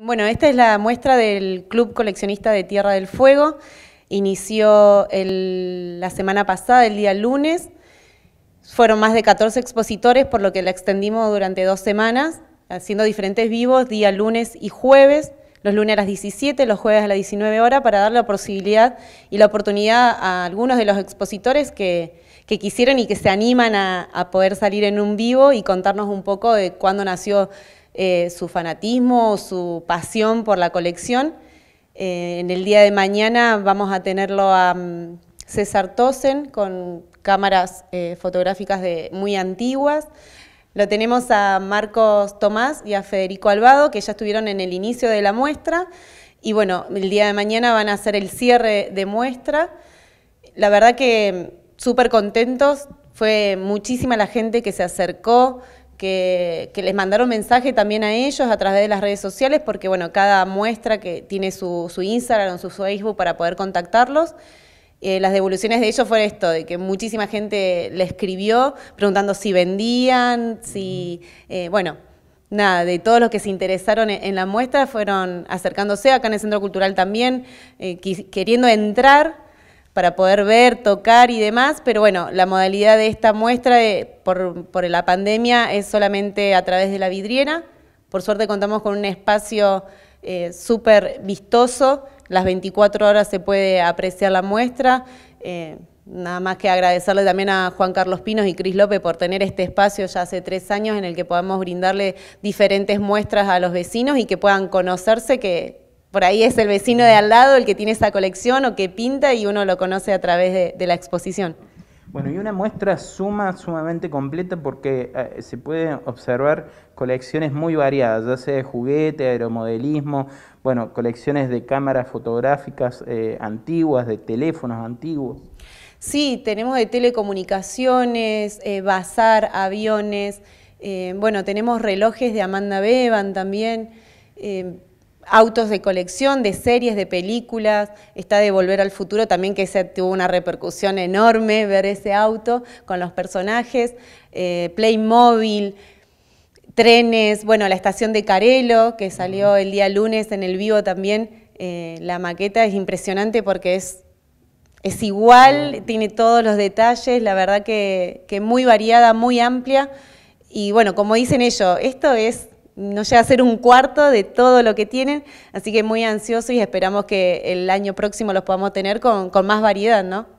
Bueno, esta es la muestra del Club Coleccionista de Tierra del Fuego. Inició la semana pasada, el día lunes. Fueron más de 14 expositores, por lo que la extendimos durante dos semanas, haciendo diferentes vivos día lunes y jueves, los lunes a las 17, los jueves a las 19 horas, para dar la posibilidad y la oportunidad a algunos de los expositores que, quisieron y que se animan a, a poder salir en un vivo y contarnos un poco de cuándo nació eh, su fanatismo su pasión por la colección. Eh, en el día de mañana vamos a tenerlo a mm, César Tosen con cámaras eh, fotográficas de, muy antiguas. Lo tenemos a Marcos Tomás y a Federico Alvado, que ya estuvieron en el inicio de la muestra. Y bueno, el día de mañana van a hacer el cierre de muestra. La verdad que mm, súper contentos, fue muchísima la gente que se acercó, que, les mandaron mensaje también a ellos a través de las redes sociales, porque bueno, cada muestra que tiene su, su Instagram o su Facebook para poder contactarlos. Eh, las devoluciones de ellos fueron esto, de que muchísima gente le escribió preguntando si vendían, si, eh, bueno, nada, de todos los que se interesaron en, la muestra fueron acercándose acá en el Centro Cultural también, eh, queriendo entrar para poder ver, tocar y demás, pero bueno, la modalidad de esta muestra eh, por, la pandemia es solamente a través de la vidriera. Por suerte contamos con un espacio eh, súper vistoso, las 24 horas se puede apreciar la muestra. Eh, nada más que agradecerle también a Juan Carlos Pinos y Cris López por tener este espacio ya hace tres años en el que podamos brindarle diferentes muestras a los vecinos y que puedan conocerse, que por ahí es el vecino de al lado el que tiene esa colección o que pinta y uno lo conoce a través de, la exposición. Bueno, y una muestra suma sumamente completa porque eh, se pueden observar colecciones muy variadas, ya sea de juguete, aeromodelismo, bueno, colecciones de cámaras fotográficas eh, antiguas, de teléfonos antiguos. Sí, tenemos de telecomunicaciones, eh, bazar, aviones, bueno, tenemos relojes de Amanda Bevan también autos de colección, de series, de películas, está de Volver al Futuro también que tuvo una repercusión enorme, ver ese auto con los personajes, eh, Playmobil, trenes, bueno, la estación de Carelo que salió el día lunes en el vivo también, eh, la maqueta es impresionante porque es, es igual, tiene todos los detalles, la verdad que, que muy variada, muy amplia y bueno, como dicen ellos, esto es no llega a ser un cuarto de todo lo que tienen, así que muy ansioso y esperamos que el año próximo los podamos tener con, con más variedad, ¿no?